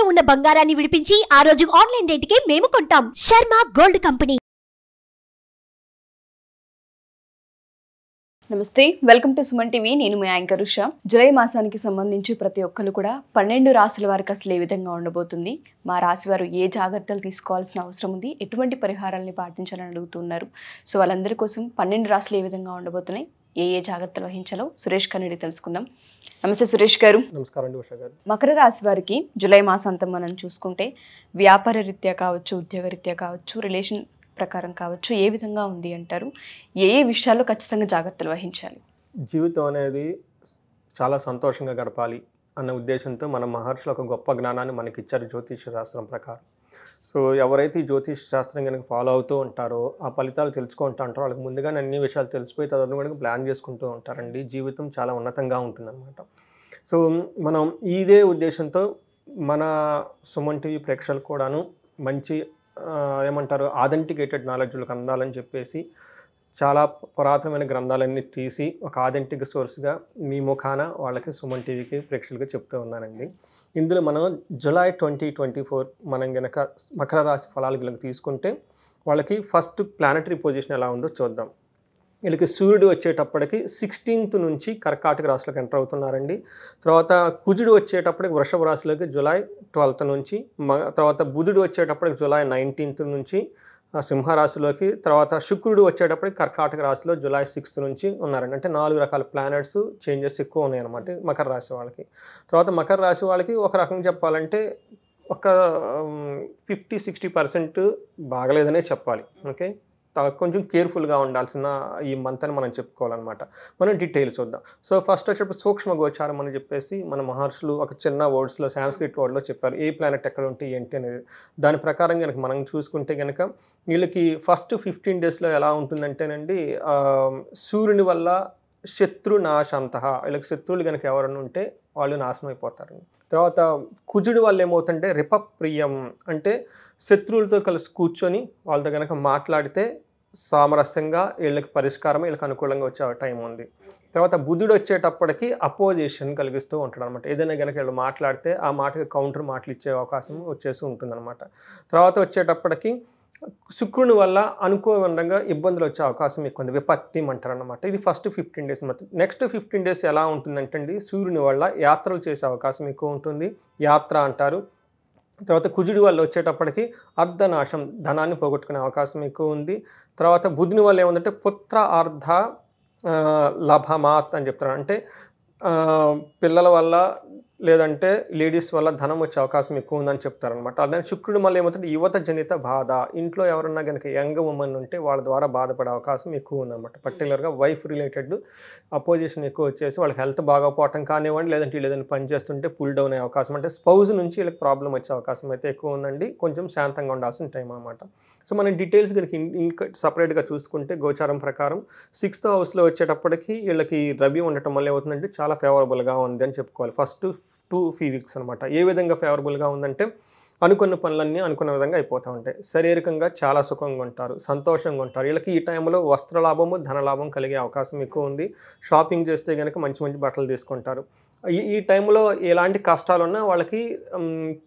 తాకట్టులో ఉన్న బంగారాన్ని విడిపించి ఆ రోజు ఆన్లైన్ కి మేము కొంటాం శర్మ గోల్డ్ కంపెనీ నమస్తే వెల్కమ్ టు సుమన్ టీవీ నేను మీ యాంకర్ ఉషా జులై మాసానికి సంబంధించి ప్రతి ఒక్కరు కూడా పన్నెండు రాశుల వారికి అసలు ఏ విధంగా ఉండబోతుంది మా రాశి వారు ఏ జాగ్రత్తలు తీసుకోవాల్సిన అవసరం ఉంది ఎటువంటి పరిహారాలని పాటించాలని అడుగుతున్నారు సో వాళ్ళందరి కోసం పన్నెండు రాశులు ఏ విధంగా ఉండబోతున్నాయి ఏ ఏ జాగ్రత్తలు వహించాలో సురేష్ కన్నడి తెలుసుకుందాం నమస్తే సురేష్ గారు నమస్కారం గారు మకర రాశి వారికి జూలై మాసాంతం మనం చూసుకుంటే వ్యాపార రీత్యా కావచ్చు ఉద్యోగ రీత్యా కావచ్చు రిలేషన్ ప్రకారం కావచ్చు ఏ విధంగా ఉంది అంటారు ఏ ఏ విషయాల్లో ఖచ్చితంగా జాగ్రత్తలు వహించాలి జీవితం అనేది చాలా సంతోషంగా గడపాలి అన్న ఉద్దేశంతో మన మహర్షులు ఒక గొప్ప జ్ఞానాన్ని మనకిచ్చారు జ్యోతిష శాస్త్రం ప్రకారం సో ఎవరైతే ఈ జ్యోతిష్ శాస్త్రం కనుక ఫాలో అవుతూ ఉంటారో ఆ ఫలితాలు తెలుసుకుంటూ ఉంటారో వాళ్ళకి ముందుగానే అన్ని విషయాలు తెలిసిపోయి కనుక ప్లాన్ చేసుకుంటూ ఉంటారండి జీవితం చాలా ఉన్నతంగా ఉంటుందన్నమాట సో మనం ఇదే ఉద్దేశంతో మన సుమన్ టీవీ ప్రేక్షకులు కూడాను మంచి ఏమంటారు ఆథెంటికేటెడ్ నాలెడ్జ్లకు అందాలని చెప్పేసి చాలా పురాతనమైన గ్రంథాలన్నీ తీసి ఒక ఆథెంటిక్ సోర్స్గా మీ ముఖాన వాళ్ళకి సుమన్ టీవీకి ప్రేక్షకులకు చెప్తూ ఉన్నానండి ఇందులో మనం జులై ట్వంటీ ట్వంటీ ఫోర్ మనం గనక మకర రాశి ఫలాలు గనక తీసుకుంటే వాళ్ళకి ఫస్ట్ ప్లానటరీ పొజిషన్ ఎలా ఉందో చూద్దాం వీళ్ళకి సూర్యుడు వచ్చేటప్పటికి సిక్స్టీన్త్ నుంచి కర్కాటక రాశిలోకి ఎంటర్ అవుతున్నారండి తర్వాత కుజుడు వచ్చేటప్పటికి వృషభ రాశిలోకి జులై ట్వెల్త్ నుంచి తర్వాత బుధుడు వచ్చేటప్పటికి జులై నైన్టీన్త్ నుంచి సింహరాశిలోకి తర్వాత శుక్రుడు వచ్చేటప్పటికి కర్కాటక రాశిలో జూలై సిక్స్త్ నుంచి ఉన్నారండి అంటే నాలుగు రకాల ప్లానెట్స్ చేంజెస్ ఎక్కువ ఉన్నాయన్నమాట మకర రాశి వాళ్ళకి తర్వాత మకర రాశి వాళ్ళకి ఒక రకంగా చెప్పాలంటే ఒక ఫిఫ్టీ సిక్స్టీ పర్సెంట్ బాగలేదనే చెప్పాలి ఓకే కొంచెం కేర్ఫుల్గా ఉండాల్సిన ఈ మంత్ అని మనం చెప్పుకోవాలన్నమాట మనం డీటెయిల్ చూద్దాం సో ఫస్ట్ వచ్చేటప్పుడు సూక్ష్మ గోచారం అని చెప్పేసి మన మహర్షులు ఒక చిన్న వర్డ్స్లో సాంస్క్రిట్ వర్డ్లో చెప్పారు ఏ ప్లానెట్ ఎక్కడ ఉంటే ఏంటి అనేది దాని ప్రకారం కనుక మనం చూసుకుంటే కనుక వీళ్ళకి ఫస్ట్ ఫిఫ్టీన్ డేస్లో ఎలా ఉంటుందంటేనండి సూర్యుని వల్ల శత్రు నాశంత వీళ్ళకి శత్రువులు కనుక ఎవరైనా ఉంటే వాళ్ళు నాశనం అయిపోతారు తర్వాత కుజుడు వల్ల ఏమవుతుంటే రిపప్రియం అంటే శత్రువులతో కలిసి కూర్చొని వాళ్ళతో కనుక మాట్లాడితే సామరస్యంగా వీళ్ళకి పరిష్కారం వీళ్ళకి అనుకూలంగా వచ్చే టైం ఉంది తర్వాత బుధుడు వచ్చేటప్పటికి అపోజిషన్ కలిగిస్తూ ఉంటాడు అనమాట ఏదైనా కనుక వీళ్ళు మాట్లాడితే ఆ మాటకి కౌంటర్ మాటలు ఇచ్చే అవకాశం వచ్చేసి ఉంటుందన్నమాట తర్వాత వచ్చేటప్పటికి శుక్రుని వల్ల అనుకోకుండా ఇబ్బందులు వచ్చే అవకాశం ఎక్కువ ఉంది విపత్తి అనమాట ఇది ఫస్ట్ ఫిఫ్టీన్ డేస్ మొత్తం నెక్స్ట్ ఫిఫ్టీన్ డేస్ ఎలా ఉంటుందంటే అండి సూర్యుని వల్ల యాత్రలు చేసే అవకాశం ఎక్కువ ఉంటుంది యాత్ర అంటారు తర్వాత కుజుడి వల్ల వచ్చేటప్పటికి అర్ధనాశం ధనాన్ని పోగొట్టుకునే అవకాశం ఎక్కువ ఉంది తర్వాత బుధుని వల్ల ఏముందంటే పుత్ర అర్ధ లభమాత్ అని చెప్తారు అంటే పిల్లల వల్ల లేదంటే లేడీస్ వల్ల ధనం వచ్చే అవకాశం ఎక్కువ ఉందని చెప్తారనమాట అలానే శుక్రుడు మళ్ళీ ఏమవుతుంది యువత జనిత బాధ ఇంట్లో ఎవరన్నా కనుక యంగ్ ఉమెన్ ఉంటే వాళ్ళ ద్వారా బాధపడే అవకాశం ఎక్కువ ఉందన్నమాట పర్టికులర్గా వైఫ్ రిలేటెడ్ అపోజిషన్ ఎక్కువ వచ్చేసి వాళ్ళకి హెల్త్ బాగోపోవటం కానివ్వండి లేదంటే వీళ్ళు ఏదైనా పని చేస్తుంటే పుల్ డౌన్ అయ్యే అవకాశం అంటే స్పౌజ్ నుంచి వీళ్ళకి ప్రాబ్లం వచ్చే అవకాశం అయితే ఎక్కువ ఉందండి కొంచెం శాంతంగా ఉండాల్సిన టైం అనమాట సో మనం డీటెయిల్స్ కనుక ఇంకా సపరేట్గా చూసుకుంటే గోచారం ప్రకారం సిక్స్త్ హౌస్లో వచ్చేటప్పటికి వీళ్ళకి రవి ఉండటం వల్ల ఏమవుతుందంటే చాలా ఫేవరబుల్గా ఉంది అని చెప్పుకోవాలి ఫస్ట్ టు ఫీ వీక్స్ అనమాట ఏ విధంగా ఫేవరబుల్గా ఉందంటే అనుకున్న పనులన్నీ అనుకున్న విధంగా అయిపోతూ ఉంటాయి శారీరకంగా చాలా సుఖంగా ఉంటారు సంతోషంగా ఉంటారు వీళ్ళకి ఈ టైంలో వస్త్రలాభము ధనలాభం కలిగే అవకాశం ఎక్కువ ఉంది షాపింగ్ చేస్తే కనుక మంచి మంచి బట్టలు తీసుకుంటారు ఈ టైంలో ఎలాంటి కష్టాలు ఉన్నా వాళ్ళకి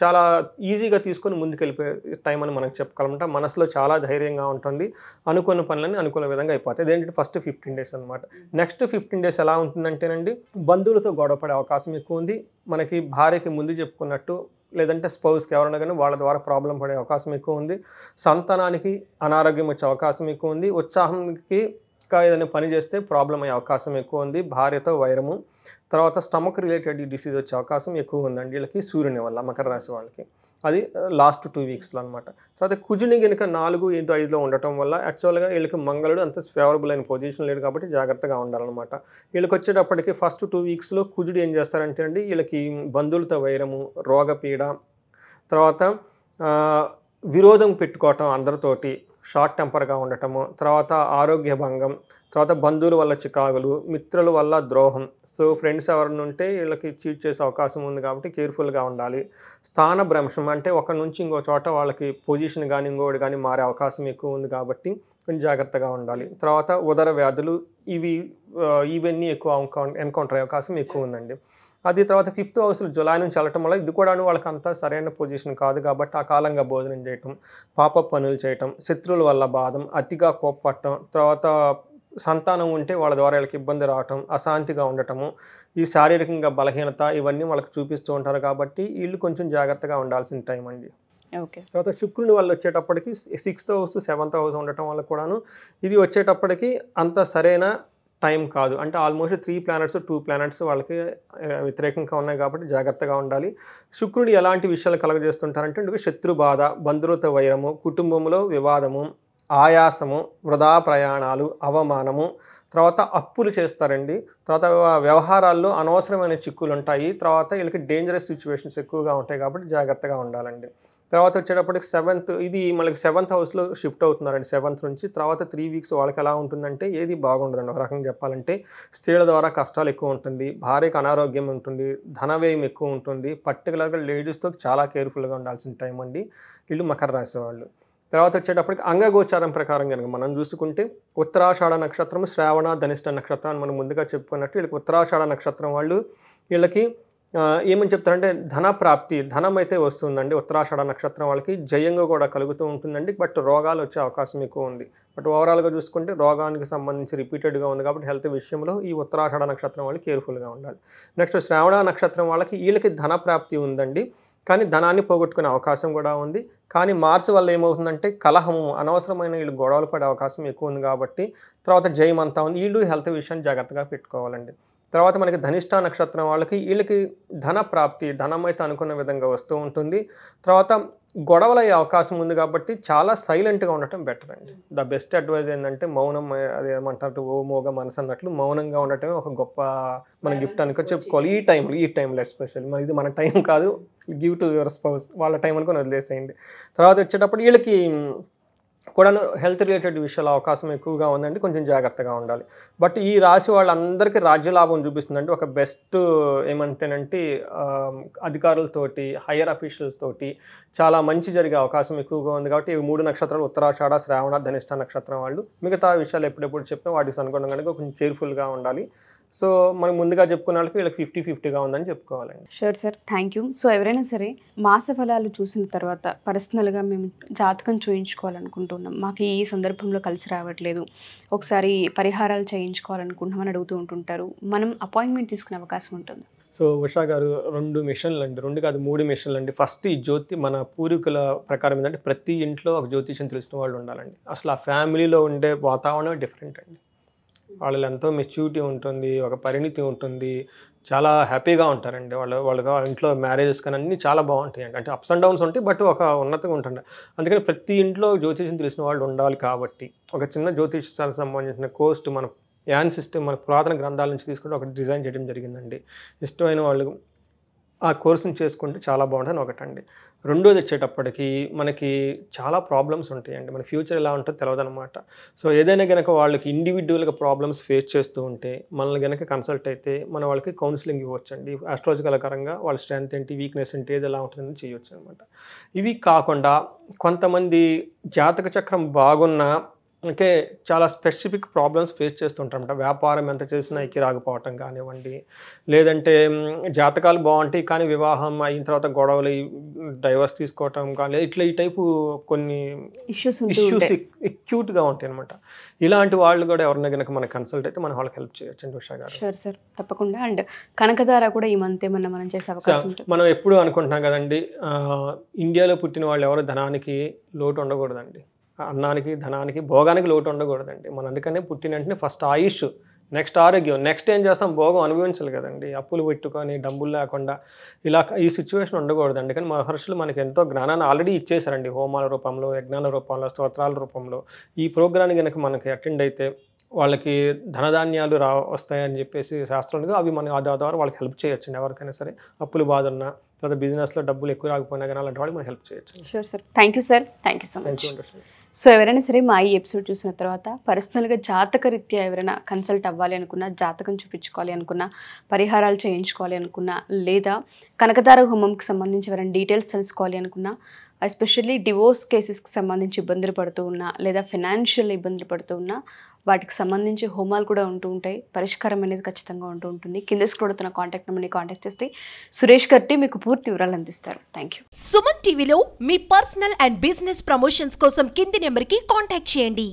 చాలా ఈజీగా తీసుకొని ముందుకెళ్ళిపోయే టైం అని మనం చెప్పగలమంట మనసులో చాలా ధైర్యంగా ఉంటుంది అనుకున్న పనులని అనుకున్న విధంగా అయిపోతాయి అదేంటంటే ఫస్ట్ ఫిఫ్టీన్ డేస్ అనమాట నెక్స్ట్ ఫిఫ్టీన్ డేస్ ఎలా ఉంటుందంటేనండి బంధువులతో గొడవపడే అవకాశం ఎక్కువ ఉంది మనకి భార్యకి ముందు చెప్పుకున్నట్టు లేదంటే స్పౌస్కి ఎవరైనా కానీ వాళ్ళ ద్వారా ప్రాబ్లం పడే అవకాశం ఎక్కువ ఉంది సంతానానికి అనారోగ్యం వచ్చే అవకాశం ఎక్కువ ఉంది ఉత్సాహానికి ఇంకా ఏదైనా పని చేస్తే ప్రాబ్లం అయ్యే అవకాశం ఎక్కువ ఉంది భార్యతో వైరము తర్వాత స్టమక్ రిలేటెడ్ డిసీజ్ వచ్చే అవకాశం ఎక్కువ ఉందండి వీళ్ళకి సూర్యుని వల్ల మకర రాశి వాళ్ళకి అది లాస్ట్ టూ వీక్స్లో అనమాట సో కుజుని కనుక నాలుగు ఐదు ఐదులో ఉండటం వల్ల యాక్చువల్గా వీళ్ళకి మంగళుడు అంత ఫేవరబుల్ అయిన పొజిషన్ లేడు కాబట్టి జాగ్రత్తగా ఉండాలన్నమాట వీళ్ళకి వచ్చేటప్పటికి ఫస్ట్ టూ వీక్స్లో కుజుడు ఏం చేస్తారంటే అండి వీళ్ళకి బంధువులతో వైరము రోగపీడ తర్వాత విరోధం పెట్టుకోవటం అందరితోటి షార్ట్ టెంపర్గా ఉండటము తర్వాత ఆరోగ్య భంగం తర్వాత బంధువుల వల్ల చికాకులు మిత్రుల వల్ల ద్రోహం సో ఫ్రెండ్స్ ఎవరిని ఉంటే వీళ్ళకి చీట్ చేసే అవకాశం ఉంది కాబట్టి కేర్ఫుల్గా ఉండాలి స్థాన భ్రంశం అంటే ఒక నుంచి ఇంకో చోట వాళ్ళకి పొజిషన్ కానీ ఇంకోటి కానీ మారే అవకాశం ఎక్కువ ఉంది కాబట్టి కొంచెం జాగ్రత్తగా ఉండాలి తర్వాత ఉదర వ్యాధులు ఇవి ఇవన్నీ ఎక్కువ ఎన్కౌంటర్ అయ్యే అవకాశం ఎక్కువ ఉందండి అది తర్వాత ఫిఫ్త్ హౌస్లో జులై నుంచి వెళ్ళటం వల్ల ఇది కూడా వాళ్ళకి అంత సరైన పొజిషన్ కాదు కాబట్టి అకాలంగా భోజనం చేయటం పాప పనులు చేయటం శత్రువుల వల్ల బాధం అతిగా కోప్పట్టడం తర్వాత సంతానం ఉంటే వాళ్ళ ద్వారా వాళ్ళకి ఇబ్బంది రావటం అశాంతిగా ఉండటము ఈ శారీరకంగా బలహీనత ఇవన్నీ వాళ్ళకి చూపిస్తూ ఉంటారు కాబట్టి వీళ్ళు కొంచెం జాగ్రత్తగా ఉండాల్సిన టైం అండి తర్వాత శుక్రుని వాళ్ళు వచ్చేటప్పటికి సిక్స్త్ హౌస్ సెవెంత్ హౌస్ ఉండటం వల్ల కూడాను ఇది వచ్చేటప్పటికి అంత సరైన టైం కాదు అంటే almost three planets two planets వాళ్ళకి వ్యతిరేకంగా ఉన్నాయి కాబట్టి జాగ్రత్తగా ఉండాలి శుక్రుడు ఎలాంటి విషయాలు కలగజేస్తుంటారంటే శత్రు బాధ బంధువులతో వైరము కుటుంబంలో వివాదము ఆయాసము వృధా ప్రయాణాలు అవమానము తర్వాత అప్పులు చేస్తారండి తర్వాత వ్యవహారాల్లో అనవసరమైన చిక్కులు ఉంటాయి తర్వాత వీళ్ళకి డేంజరస్ సిచ్యువేషన్స్ ఎక్కువగా ఉంటాయి కాబట్టి జాగ్రత్తగా ఉండాలండి తర్వాత వచ్చేటప్పటికి సెవెంత్ ఇది మనకి సెవెంత్ హౌస్లో షిఫ్ట్ అవుతున్నారండి సెవెంత్ నుంచి తర్వాత త్రీ వీక్స్ వాళ్ళకి ఎలా ఉంటుందంటే ఏది బాగుండదండి ఒక రకంగా చెప్పాలంటే స్త్రీల ద్వారా కష్టాలు ఎక్కువ ఉంటుంది భార్యకు అనారోగ్యం ఉంటుంది ధనవ్యయం ఎక్కువ ఉంటుంది పర్టికులర్గా లేడీస్తో చాలా కేర్ఫుల్గా ఉండాల్సిన టైం అండి వీళ్ళు మకర రాసేవాళ్ళు వాళ్ళు తర్వాత వచ్చేటప్పటికి అంగగోచారం ప్రకారం కనుక మనం చూసుకుంటే ఉత్తరాషాఢ నక్షత్రం శ్రావణ ధనిష్ట నక్షత్రం అని మనం ముందుగా చెప్పుకున్నట్టు వీళ్ళకి ఉత్తరాషాఢ నక్షత్రం వాళ్ళు వీళ్ళకి ఏమని చెప్తారంటే ధన ప్రాప్తి ధనం అయితే వస్తుందండి ఉత్తరాషాఢ నక్షత్రం వాళ్ళకి జయంగా కూడా కలుగుతూ ఉంటుందండి బట్ రోగాలు వచ్చే అవకాశం ఎక్కువ ఉంది బట్ ఓవరాల్గా చూసుకుంటే రోగానికి సంబంధించి రిపీటెడ్గా ఉంది కాబట్టి హెల్త్ విషయంలో ఈ ఉత్తరాషాఢ నక్షత్రం వాళ్ళు కేర్ఫుల్గా ఉండాలి నెక్స్ట్ శ్రావణ నక్షత్రం వాళ్ళకి వీళ్ళకి ధన ప్రాప్తి ఉందండి కానీ ధనాన్ని పోగొట్టుకునే అవకాశం కూడా ఉంది కానీ మార్స్ వల్ల ఏమవుతుందంటే కలహము అనవసరమైన వీళ్ళు గొడవలు పడే అవకాశం ఎక్కువ ఉంది కాబట్టి తర్వాత జయం అంతా ఉంది వీళ్ళు హెల్త్ విషయాన్ని జాగ్రత్తగా పెట్టుకోవాలండి తర్వాత మనకి ధనిష్ట నక్షత్రం వాళ్ళకి వీళ్ళకి ధన ప్రాప్తి ధనం అయితే అనుకున్న విధంగా వస్తూ ఉంటుంది తర్వాత గొడవలు అయ్యే అవకాశం ఉంది కాబట్టి చాలా సైలెంట్గా ఉండటం బెటర్ అండి ద బెస్ట్ అడ్వైజ్ ఏంటంటే మౌనం ఏమంటారు ఓ మోగ మనసు అన్నట్లు మౌనంగా ఉండటమే ఒక గొప్ప మన గిఫ్ట్ అనుకో చెప్పుకోవాలి ఈ టైంలో ఈ టైంలో ఎస్పెషల్ ఇది మన టైం కాదు గివ్ టు యువర్ స్పౌస్ వాళ్ళ టైం అనుకుని వదిలేసేయండి తర్వాత వచ్చేటప్పుడు వీళ్ళకి కూడాను హెల్త్ రిలేటెడ్ విషయాల అవకాశం ఎక్కువగా ఉందండి కొంచెం జాగ్రత్తగా ఉండాలి బట్ ఈ రాశి వాళ్ళందరికీ రాజ్యలాభం చూపిస్తుందండి ఒక బెస్ట్ ఏమంటేనంటే అధికారులతోటి హయ్యర్ అఫీషియల్స్ తోటి చాలా మంచి జరిగే అవకాశం ఎక్కువగా ఉంది కాబట్టి ఈ మూడు నక్షత్రాలు ఉత్తరాషాఢ శ్రావణ ధనిష్ట నక్షత్రం వాళ్ళు మిగతా విషయాలు ఎప్పుడెప్పుడు చెప్పినా వాటికి అనుగుణంగా కొంచెం కేర్ఫుల్గా ఉండాలి సో మనం ముందుగా చెప్పుకున్న వాళ్ళకి వీళ్ళకి ఫిఫ్టీ ఫిఫ్టీగా ఉందని చెప్పుకోవాలండి sure sir thank you so ఎవరైనా సరే మాస ఫలాలు చూసిన తర్వాత పర్సనల్గా మేము జాతకం చూయించుకోవాలనుకుంటున్నాం మాకు ఈ సందర్భంలో కలిసి రావట్లేదు ఒకసారి పరిహారాలు చేయించుకోవాలనుకుంటున్నామని అడుగుతూ ఉంటుంటారు మనం అపాయింట్మెంట్ తీసుకునే అవకాశం ఉంటుంది సో ఉషా గారు రెండు మిషన్లు అండి రెండు కాదు మూడు మిషన్లు అండి ఫస్ట్ ఈ జ్యోతి మన పూర్వీకుల ప్రకారం ఏంటంటే ప్రతి ఇంట్లో ఒక జ్యోతిషం తెలిసిన వాళ్ళు ఉండాలండి అసలు ఆ ఫ్యామిలీలో ఉండే వాతావరణం డిఫరెంట్ అండి వాళ్ళు ఎంతో మెచ్యూరిటీ ఉంటుంది ఒక పరిణితి ఉంటుంది చాలా హ్యాపీగా ఉంటారండి వాళ్ళు వాళ్ళ ఇంట్లో మ్యారేజెస్ కానీ అన్నీ చాలా బాగుంటాయి అంటే అప్స్ అండ్ డౌన్స్ ఉంటాయి బట్ ఒక ఉన్నతంగా ఉంటుంది అందుకని ప్రతి ఇంట్లో జ్యోతిష్యం తెలిసిన వాళ్ళు ఉండాలి కాబట్టి ఒక చిన్న జ్యోతిషాలకు సంబంధించిన కోస్ట్ మన యాన్ సిస్టమ్ మన పురాతన గ్రంథాల నుంచి తీసుకుంటే ఒకటి డిజైన్ చేయడం జరిగిందండి ఇష్టమైన వాళ్ళు ఆ కోర్సును చేసుకుంటే చాలా బాగుంటుంది ఒకటండి రెండోది వచ్చేటప్పటికి మనకి చాలా ప్రాబ్లమ్స్ ఉంటాయండి మన ఫ్యూచర్ ఎలా ఉంటుందో తెలియదు అనమాట సో ఏదైనా కనుక వాళ్ళకి ఇండివిజువల్గా ప్రాబ్లమ్స్ ఫేస్ చేస్తూ ఉంటే మనల్ని కనుక కన్సల్ట్ అయితే మన వాళ్ళకి కౌన్సిలింగ్ ఇవ్వచ్చండి ఆస్ట్రాలజికల్ పరంగా వాళ్ళ స్ట్రెంత్ ఏంటి వీక్నెస్ ఏంటి ఏది ఎలా ఉంటుందని చేయవచ్చు అనమాట ఇవి కాకుండా కొంతమంది జాతక చక్రం బాగున్నా అంటే చాలా స్పెసిఫిక్ ప్రాబ్లమ్స్ ఫేస్ చేస్తుంటారన్నమాట వ్యాపారం ఎంత చేసినా ఎక్కి రాకపోవటం కానివ్వండి లేదంటే జాతకాలు బాగుంటాయి కానీ వివాహం అయిన తర్వాత గొడవలు డైవర్స్ తీసుకోవటం కానీ ఇట్లా ఈ టైపు కొన్ని ఇష్యూస్ ఇష్యూస్ ఎక్యూట్గా ఉంటాయి అనమాట ఇలాంటి వాళ్ళు కూడా ఎవరినైనా కనుక మనకు కన్సల్ట్ అయితే మనం వాళ్ళకి హెల్ప్ చేయొచ్చు అండి ఉషా గారు షూర్ సార్ తప్పకుండా అండ్ కనకధార కూడా ఈ మంత్ ఏమన్నా మనం చేసే అవకాశం మనం ఎప్పుడు అనుకుంటున్నాం కదండి ఇండియాలో పుట్టిన వాళ్ళు ఎవరు ధనానికి లోటు ఉండకూడదండి అన్నానికి ధనానికి భోగానికి లోటు ఉండకూడదండి మనం అందుకనే పుట్టిన వెంటనే ఫస్ట్ ఆయుష్ నెక్స్ట్ ఆరోగ్యం నెక్స్ట్ ఏం చేస్తాం భోగం అనుభవించాలి కదండి అప్పులు పెట్టుకొని డబ్బులు లేకుండా ఇలా ఈ సిచ్యువేషన్ ఉండకూడదండి కానీ మహర్షులు మనకి ఎంతో జ్ఞానాన్ని ఆల్రెడీ ఇచ్చేశారండి హోమాల రూపంలో యజ్ఞాల రూపంలో స్తోత్రాల రూపంలో ఈ ప్రోగ్రాం కనుక మనకి అటెండ్ అయితే వాళ్ళకి ధనధాన్యాలు రా వస్తాయని చెప్పేసి శాస్త్రంలో అవి మనం ఆధార ద్వారా వాళ్ళకి హెల్ప్ చేయొచ్చండి ఎవరికైనా సరే అప్పులు బాధ ఉన్నా తర్వాత బిజినెస్లో డబ్బులు ఎక్కువ రాకపోయినా కానీ అలాంటి వాళ్ళకి మనం హెల్ప్ చేయొచ్చు sure sir thank you sir thank you so much so ఎవరైనా సరే మా ఈ ఎపిసోడ్ చూసిన తర్వాత పర్సనల్గా జాతక రీత్యా ఎవరైనా కన్సల్ట్ అవ్వాలి అనుకున్నా జాతకం చూపించుకోవాలి అనుకున్నా పరిహారాలు చేయించుకోవాలి అనుకున్నా లేదా కనకదార హోమంకి సంబంధించి ఎవరైనా డీటెయిల్స్ తెలుసుకోవాలి అనుకున్నా ఎస్పెషల్లీ డివోర్స్ కేసెస్కి సంబంధించి ఇబ్బందులు పడుతూ ఉన్నా లేదా ఫినాన్షియల్ ఇబ్బందులు పడుతూ ఉన్నా వాటికి సంబంధించి హోమాలు కూడా ఉంటూ ఉంటాయి పరిష్కారం అనేది ఖచ్చితంగా ఉంటూ ఉంటుంది కింద కూడా తన కాంటాక్ట్ నెంబర్ని కాంటాక్ట్ చేస్తే సురేష్ గట్టి మీకు పూర్తి వివరాలు అందిస్తారు థ్యాంక్ యూ సుమన్ టీవీలో మీ పర్సనల్ అండ్ బిజినెస్ ప్రమోషన్స్ కోసం కింది నెంబర్కి కాంటాక్ట్ చేయండి